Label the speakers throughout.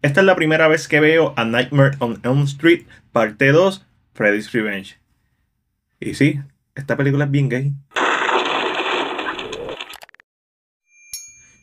Speaker 1: Esta es la primera vez que veo A Nightmare on Elm Street, parte 2, Freddy's Revenge. Y sí, esta película es bien gay.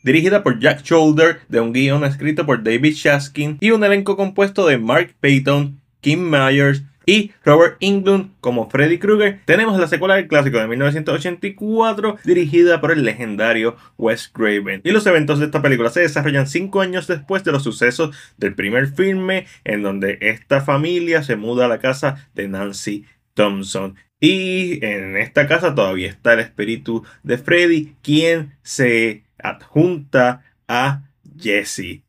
Speaker 1: Dirigida por Jack Shoulder, de un guion escrito por David Shaskin y un elenco compuesto de Mark Payton, Kim Myers, y Robert Englund como Freddy Krueger, tenemos la secuela del clásico de 1984 dirigida por el legendario Wes Craven. Y los eventos de esta película se desarrollan cinco años después de los sucesos del primer filme en donde esta familia se muda a la casa de Nancy Thompson. Y en esta casa todavía está el espíritu de Freddy, quien se adjunta a Jesse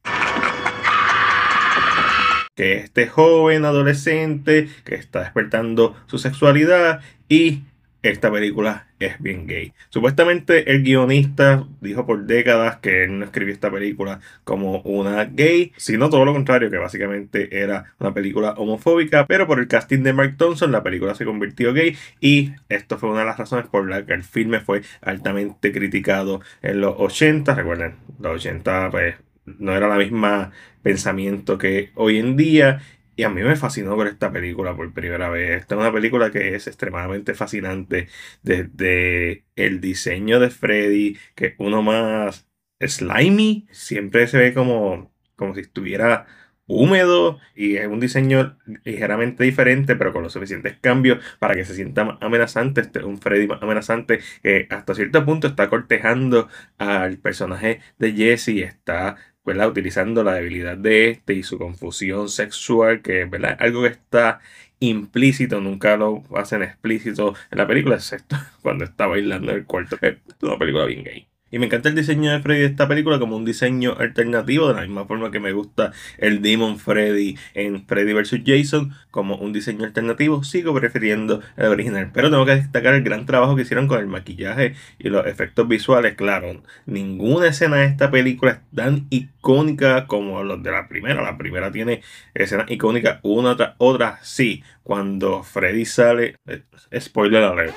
Speaker 1: que este joven adolescente que está despertando su sexualidad y esta película es bien gay. Supuestamente el guionista dijo por décadas que él no escribió esta película como una gay, sino todo lo contrario, que básicamente era una película homofóbica, pero por el casting de Mark Thompson la película se convirtió gay y esto fue una de las razones por las que el filme fue altamente criticado en los 80, recuerden, los 80 pues no era la misma pensamiento que hoy en día. Y a mí me fascinó con esta película por primera vez. Esta es una película que es extremadamente fascinante. Desde el diseño de Freddy, que uno más slimy, siempre se ve como, como si estuviera húmedo y es un diseño ligeramente diferente, pero con los suficientes cambios para que se sienta más amenazante. Este es un Freddy más amenazante que hasta cierto punto está cortejando al personaje de Jesse, está ¿verdad? Utilizando la debilidad de este y su confusión sexual, que es algo que está implícito, nunca lo hacen explícito en la película, excepto cuando está bailando el cuarto. Es eh, una película bien gay. Y me encanta el diseño de Freddy de esta película como un diseño alternativo, de la misma forma que me gusta el Demon Freddy en Freddy vs. Jason, como un diseño alternativo. Sigo prefiriendo el original, pero tengo que destacar el gran trabajo que hicieron con el maquillaje y los efectos visuales. Claro, ninguna escena de esta película es tan icónica como los de la primera. La primera tiene escenas icónicas una tras otra. Sí, cuando Freddy sale, eh, spoiler alert.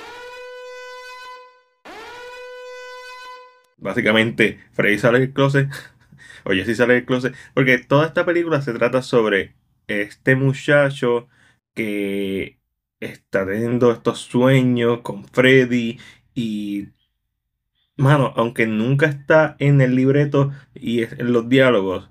Speaker 1: básicamente Freddy sale del closet, o si sale del closet, porque toda esta película se trata sobre este muchacho que está teniendo estos sueños con Freddy y... Mano, aunque nunca está en el libreto y en los diálogos,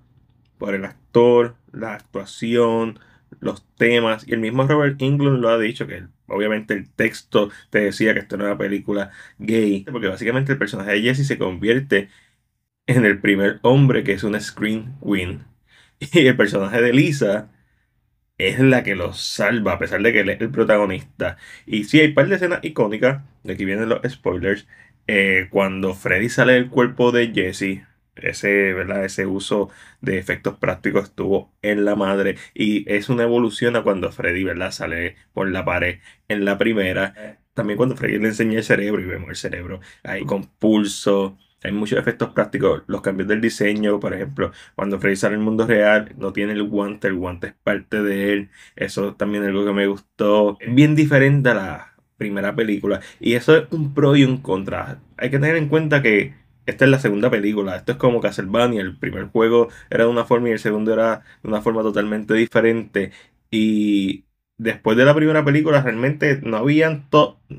Speaker 1: por el actor, la actuación, los temas, y el mismo Robert Englund lo ha dicho, que obviamente el texto te decía que esto no era película gay, porque básicamente el personaje de Jesse se convierte en el primer hombre que es un screen queen. Y el personaje de Lisa es la que lo salva, a pesar de que él es el protagonista. Y sí, hay un par de escenas icónicas, de aquí vienen los spoilers, eh, cuando Freddy sale del cuerpo de Jesse, ese, ¿verdad? ese uso de efectos prácticos estuvo en la madre y es una evolución a cuando Freddy ¿verdad? sale por la pared en la primera. También cuando Freddy le enseña el cerebro y vemos el cerebro ahí con pulso. Hay muchos efectos prácticos, los cambios del diseño, por ejemplo, cuando Freddy sale al mundo real, no tiene el guante, el guante es parte de él, eso también es algo que me gustó. Es bien diferente a la primera película y eso es un pro y un contra. Hay que tener en cuenta que esta es la segunda película. Esto es como Castlevania. El primer juego era de una forma y el segundo era de una forma totalmente diferente. Y después de la primera película realmente no habían...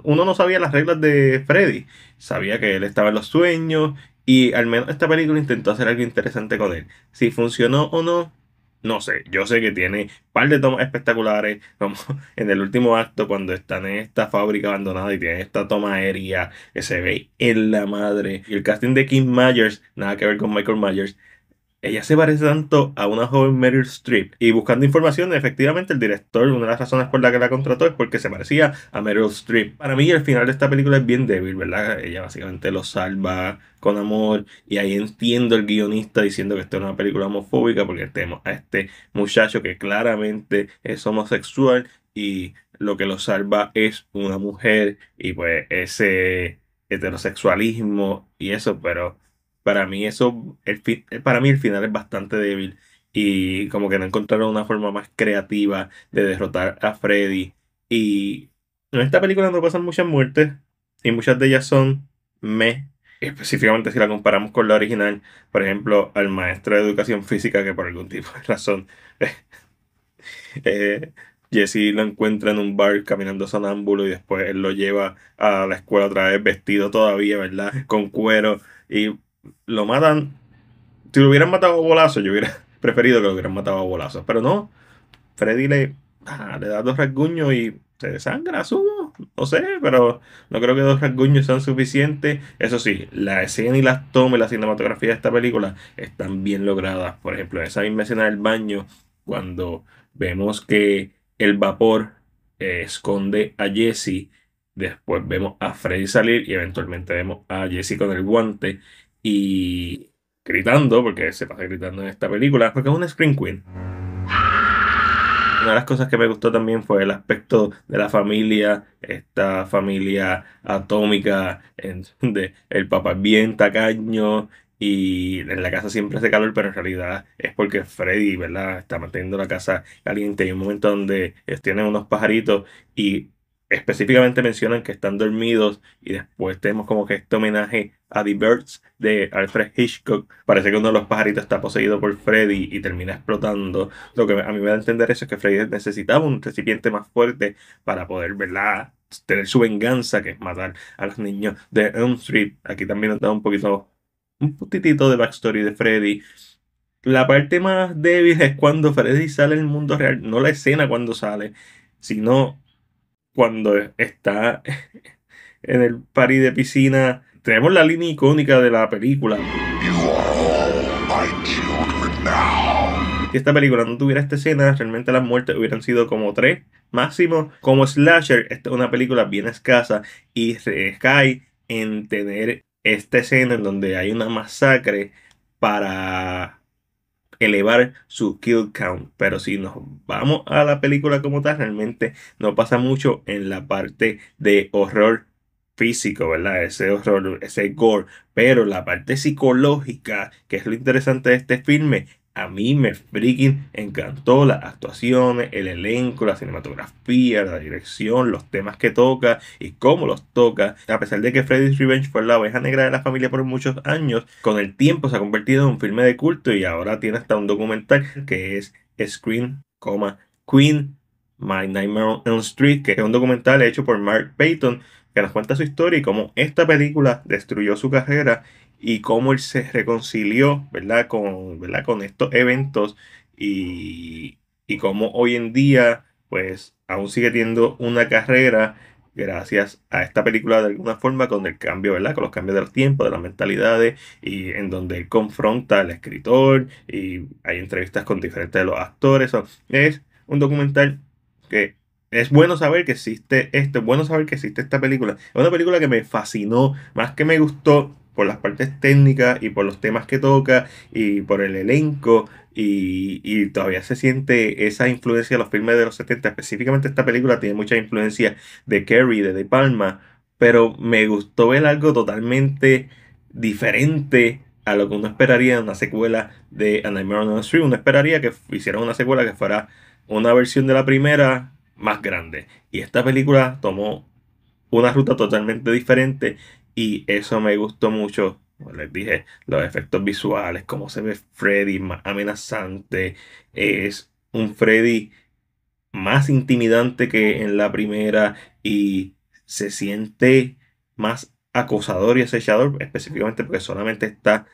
Speaker 1: Uno no sabía las reglas de Freddy. Sabía que él estaba en los sueños y al menos esta película intentó hacer algo interesante con él. Si funcionó o no, no sé, yo sé que tiene un par de tomas espectaculares, como en el último acto cuando están en esta fábrica abandonada y tienen esta toma aérea que se ve en la madre. Y el casting de Kim Myers, nada que ver con Michael Myers, ella se parece tanto a una joven Meryl Streep. Y buscando información, efectivamente, el director, una de las razones por la que la contrató es porque se parecía a Meryl Streep. Para mí, el final de esta película es bien débil, ¿verdad? Ella básicamente lo salva con amor. Y ahí entiendo el guionista diciendo que esto es una película homofóbica porque tenemos a este muchacho que claramente es homosexual y lo que lo salva es una mujer. Y pues ese heterosexualismo y eso, pero para mí eso, el, para mí el final es bastante débil y como que no encontraron una forma más creativa de derrotar a Freddy. Y en esta película no pasan muchas muertes y muchas de ellas son me. Específicamente si la comparamos con la original, por ejemplo, al maestro de educación física que por algún tipo de razón eh, Jesse lo encuentra en un bar caminando sonámbulo y después él lo lleva a la escuela otra vez vestido todavía, ¿verdad? Con cuero y lo matan. Si lo hubieran matado a bolazos... yo hubiera preferido que lo hubieran matado a bolazos... Pero no, Freddy le, ah, le da dos rasguños y se desangra, su No sé, pero no creo que dos rasguños sean suficientes. Eso sí, la escena y las tomas la cinematografía de esta película están bien logradas. Por ejemplo, en esa misma escena del baño, cuando vemos que el vapor eh, esconde a Jesse. Después vemos a Freddy salir y eventualmente vemos a Jesse con el guante y gritando, porque se pasa gritando en esta película, porque es una Scream Queen. Una de las cosas que me gustó también fue el aspecto de la familia, esta familia atómica, en el papá bien tacaño y en la casa siempre hace calor, pero en realidad es porque Freddy, ¿verdad? Está manteniendo la casa caliente. Hay un momento donde tienen unos pajaritos y específicamente mencionan que están dormidos y después tenemos como que este homenaje a Birds de Alfred Hitchcock. Parece que uno de los pajaritos está poseído por Freddy y termina explotando. Lo que a mí me da a entender eso es que Freddy necesitaba un recipiente más fuerte para poder, ¿verdad? Tener su venganza, que es matar a los niños de Elm Street. Aquí también nos da un poquito, un poquitito de backstory de Freddy. La parte más débil es cuando Freddy sale en el mundo real, no la escena cuando sale, sino cuando está en el party de piscina tenemos la línea icónica de la película. Si esta película no tuviera esta escena, realmente las muertes hubieran sido como tres máximo. Como slasher, esta es una película bien escasa y cae en tener esta escena en donde hay una masacre para elevar su kill count. Pero si nos vamos a la película como tal, realmente no pasa mucho en la parte de horror físico, ¿verdad? Ese horror, ese gore, pero la parte psicológica, que es lo interesante de este filme, a mí me freaking encantó las actuaciones, el elenco, la cinematografía, la dirección, los temas que toca y cómo los toca. A pesar de que Freddy's Revenge fue la oveja negra de la familia por muchos años, con el tiempo se ha convertido en un filme de culto y ahora tiene hasta un documental que es Scream, Queen, My Nightmare on Elm Street, que es un documental hecho por Mark Payton que nos cuenta su historia y cómo esta película destruyó su carrera y cómo él se reconcilió, ¿verdad? Con, ¿verdad? con estos eventos y, y cómo hoy en día, pues, aún sigue teniendo una carrera gracias a esta película de alguna forma con el cambio, ¿verdad? Con los cambios del tiempo, de las mentalidades y en donde él confronta al escritor y hay entrevistas con diferentes de los actores. es un documental que es bueno saber que existe esto, es bueno saber que existe esta película. Es una película que me fascinó, más que me gustó por las partes técnicas y por los temas que toca y por el elenco y, y todavía se siente esa influencia de los filmes de los 70. Específicamente esta película tiene mucha influencia de Kerry, de De Palma, pero me gustó ver algo totalmente diferente a lo que uno esperaría en una secuela de A Nightmare on Elm Street. Uno esperaría que hicieran una secuela que fuera una versión de la primera más grande. Y esta película tomó una ruta totalmente diferente y eso me gustó mucho. les dije, los efectos visuales, cómo se ve Freddy más amenazante. Es un Freddy más intimidante que en la primera y se siente más acosador y acechador, específicamente porque solamente está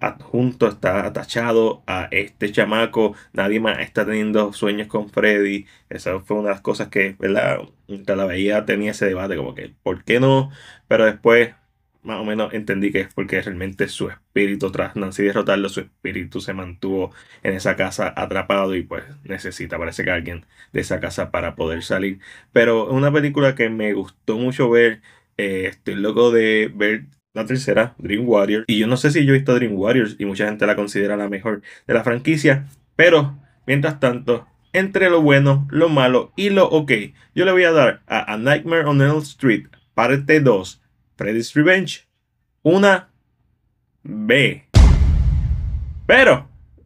Speaker 1: adjunto, está atachado a este chamaco, nadie más está teniendo sueños con Freddy. Esa fue una de las cosas que, ¿verdad? la veía tenía ese debate como que, ¿por qué no? Pero después más o menos entendí que es porque realmente su espíritu, tras Nancy derrotarlo, su espíritu se mantuvo en esa casa atrapado y pues necesita, parece que alguien de esa casa para poder salir. Pero es una película que me gustó mucho ver. Eh, estoy loco de ver la tercera, Dream Warriors. Y yo no sé si yo he visto Dream Warriors y mucha gente la considera la mejor de la franquicia. Pero, mientras tanto, entre lo bueno, lo malo y lo ok, yo le voy a dar a, Nightmare on Elm Street, parte 2, Freddy's Revenge, una B. Pero,